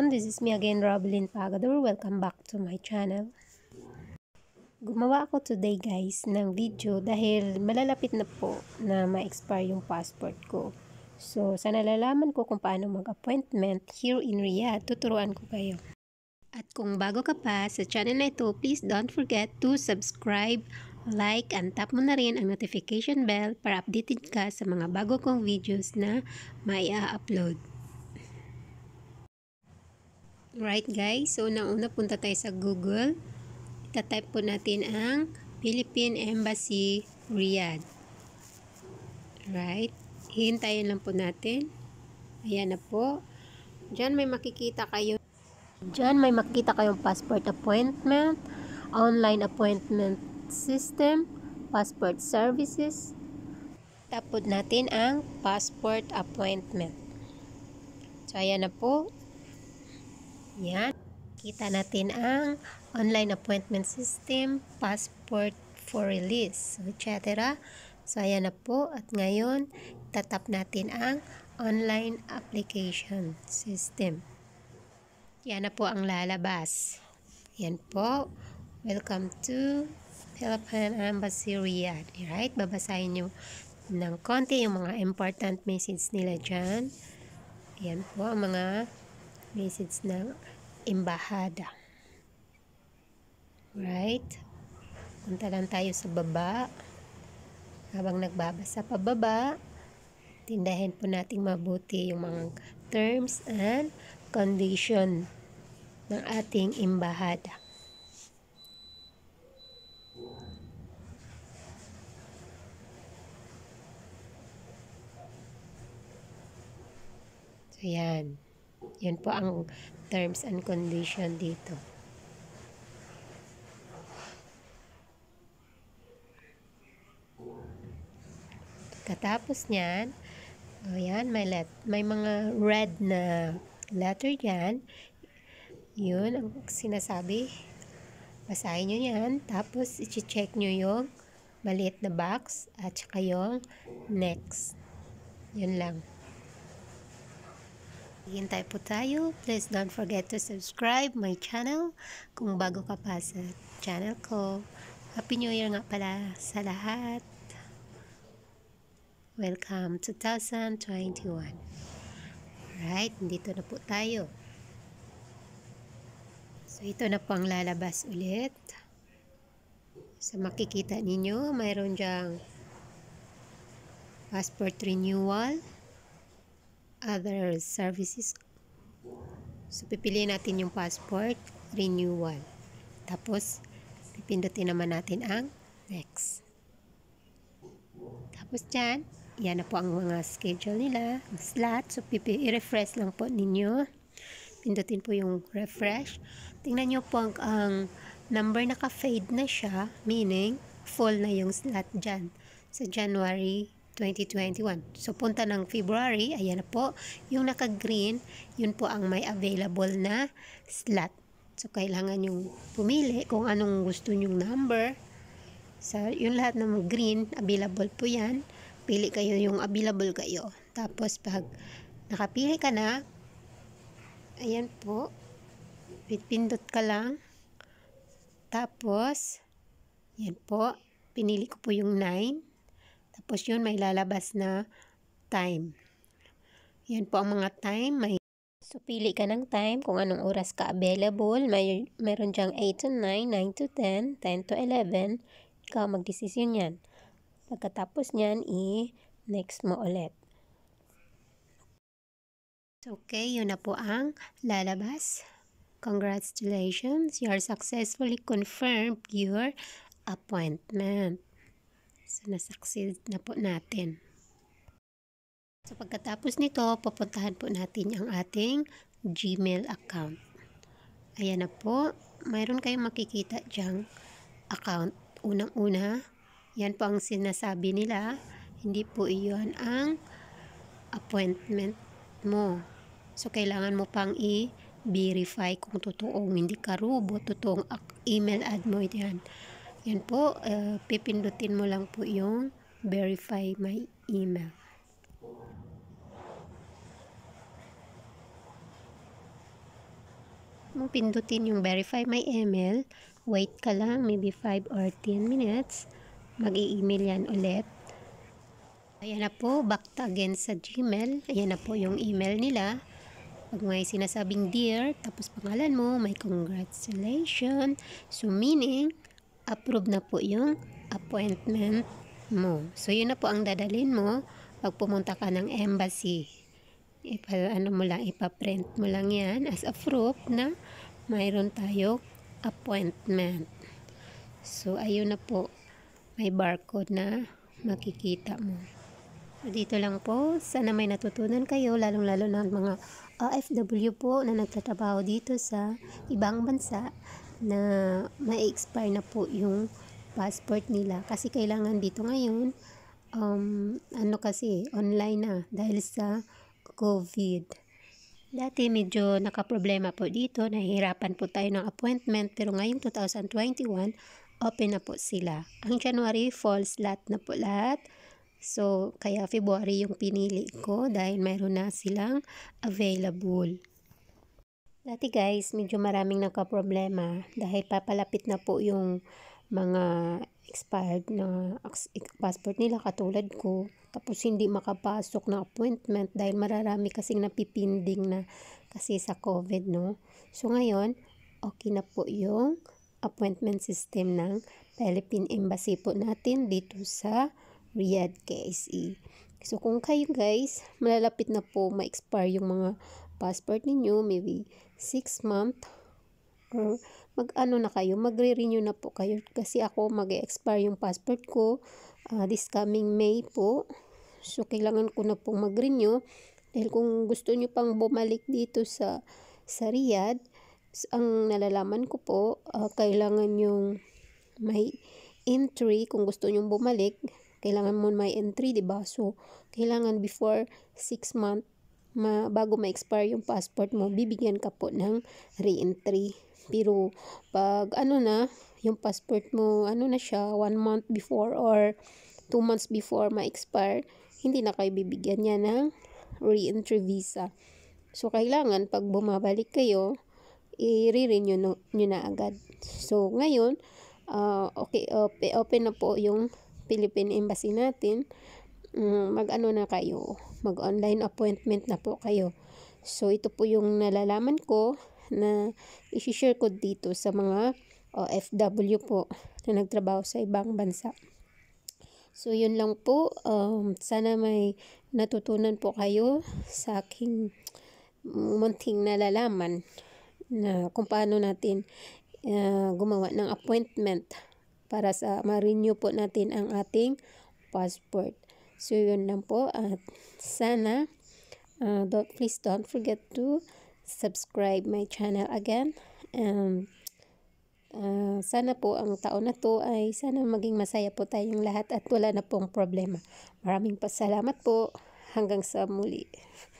everyone, this is me again Roblin Pagador. Welcome back to my channel. Gumawa ako today guys ng video dahil malalapit na po na ma-expire yung passport ko. So sa nalalaman ko kung paano mag-appointment here in Riyadh, tuturuan ko kayo. At kung bago ka pa sa channel na ito, please don't forget to subscribe, like, and tap mo na rin ang notification bell para updated ka sa mga bago kong videos na may upload Right guys, so nauna punta tayo sa Google. Itatype po natin ang Philippine Embassy Riyadh. Right, hihintayin lang po natin. Ayan na po. Diyan may makikita kayo. Diyan may makikita kayong passport appointment, online appointment system, passport services. Tapod natin ang passport appointment. So ayan na po, yan. Kita natin ang online appointment system, passport for release, etc. So, ayan na po. At ngayon, tatap natin ang online application system. Yan na po ang lalabas. Yan po. Welcome to Philippine Embassy Riyadh. Right? Babasahin nyo ng konti yung mga important message nila dyan. Yan po ang mga message ng embahada. Right? Punta lang tayo sa baba. Habang nagbabasa pababa, tindahin po nating mabuti yung mga terms and condition ng ating embahada. So, yan. Yan po ang terms and condition dito. Pagkatapos niyan, o yan, may, let, may mga red na letter yan. Yun ang sinasabi. Basahin nyo yan. Tapos, iti-check nyo yung maliit na box at saka yung next. Yun lang. Hintay po tayo. Please don't forget to subscribe my channel kung bago ka pa sa channel ko. Happy New Year nga pala sa lahat. Welcome 2021. Right, dito na po tayo. So, ito na po ang lalabas ulit. Sa so, makikita ninyo, mayroon dyang passport renewal other services. So, pipiliin natin yung passport, renewal. Tapos, pipindutin naman natin ang next. Tapos dyan, yan na po ang mga schedule nila, slot. So, i-refresh lang po ninyo. Pindutin po yung refresh. Tingnan nyo po ang, ang number naka-fade na siya, meaning full na yung slot dyan. Sa so, January 2021. So, punta ng February, ayan na po, yung naka-green, yun po ang may available na slot. So, kailangan yung pumili kung anong gusto nyong number. So, yung lahat ng green, available po yan. Pili kayo yung available kayo. Tapos, pag nakapili ka na, ayan po, pindot ka lang. Tapos, yan po, pinili ko po yung 9. Tapos yun, may lalabas na time. Yan po ang mga time. May So, pili ka ng time kung anong oras ka available. May, meron dyang 8 to 9, 9 to 10, 10 to 11. Ikaw magdesisyon yan. Pagkatapos niyan, i-next mo ulit. Okay, yun na po ang lalabas. Congratulations, you are successfully confirmed your appointment. So, nasucceed na po natin. So, pagkatapos nito, pupuntahan po natin ang ating Gmail account. Ayan na po. Mayroon kayong makikita dyang account. Unang-una, yan po ang sinasabi nila. Hindi po iyon ang appointment mo. So, kailangan mo pang i-verify kung totoong hindi ka robot, totoong email ad mo yan. Yan po, uh, pipindutin mo lang po yung verify my email. Mong pindutin yung verify my email, wait ka lang, maybe 5 or 10 minutes, mag-i-email yan ulit. Ayan na po, back to again sa Gmail. Ayan na po yung email nila. Pag may sinasabing dear, tapos pangalan mo, may congratulations. So meaning, approve na po yung appointment mo. So, yun na po ang dadalhin mo pag pumunta ka ng embassy. Ipa, ano mo lang, ipaprint mo lang yan as a proof na mayroon tayo appointment. So, ayun na po. May barcode na makikita mo. dito lang po. Sana may natutunan kayo, lalong-lalo na mga OFW po na nagtatrabaho dito sa ibang bansa na ma-expire na po yung passport nila kasi kailangan dito ngayon um, ano kasi online na dahil sa COVID dati medyo nakaproblema po dito nahihirapan po tayo ng appointment pero ngayong 2021 open na po sila ang January falls lahat na po lahat so kaya February yung pinili ko dahil mayroon na silang available Dati guys, medyo maraming nagka-problema dahil papalapit na po yung mga expired na passport nila katulad ko. Tapos hindi makapasok na appointment dahil mararami kasing napipinding na kasi sa COVID, no? So ngayon, okay na po yung appointment system ng Philippine Embassy po natin dito sa Riyadh, KSE. So kung kayo guys, malalapit na po ma-expire yung mga passport ninyo, maybe 6 month or mag-ano na kayo, magre-renew na po kayo kasi ako mag-expire yung passport ko uh, this coming May po. So, kailangan ko na pong mag-renew dahil kung gusto niyo pang bumalik dito sa sa Riyadh, ang nalalaman ko po, uh, kailangan yung may entry kung gusto niyo bumalik kailangan mo may entry, 'di ba? So, kailangan before 6 month ma, bago ma-expire yung passport mo, bibigyan ka po ng re-entry. Pero pag ano na, yung passport mo, ano na siya, one month before or two months before ma-expire, hindi na kayo bibigyan niya ng re-entry visa. So, kailangan pag bumabalik kayo, i-renew nyo, nyo na agad. So, ngayon, uh, okay, open, open na po yung Philippine Embassy natin um, mag-ano na kayo, mag-online appointment na po kayo. So, ito po yung nalalaman ko na isi-share ko dito sa mga OFW oh, po na nagtrabaho sa ibang bansa. So, yun lang po. Um, sana may natutunan po kayo sa aking munting nalalaman na kung paano natin uh, gumawa ng appointment para sa ma-renew po natin ang ating passport. So, yun lang po. At sana, uh, don't, please don't forget to subscribe my channel again. Um, uh, sana po ang taon na to ay sana maging masaya po tayong lahat at wala na pong problema. Maraming pasalamat po. Hanggang sa muli.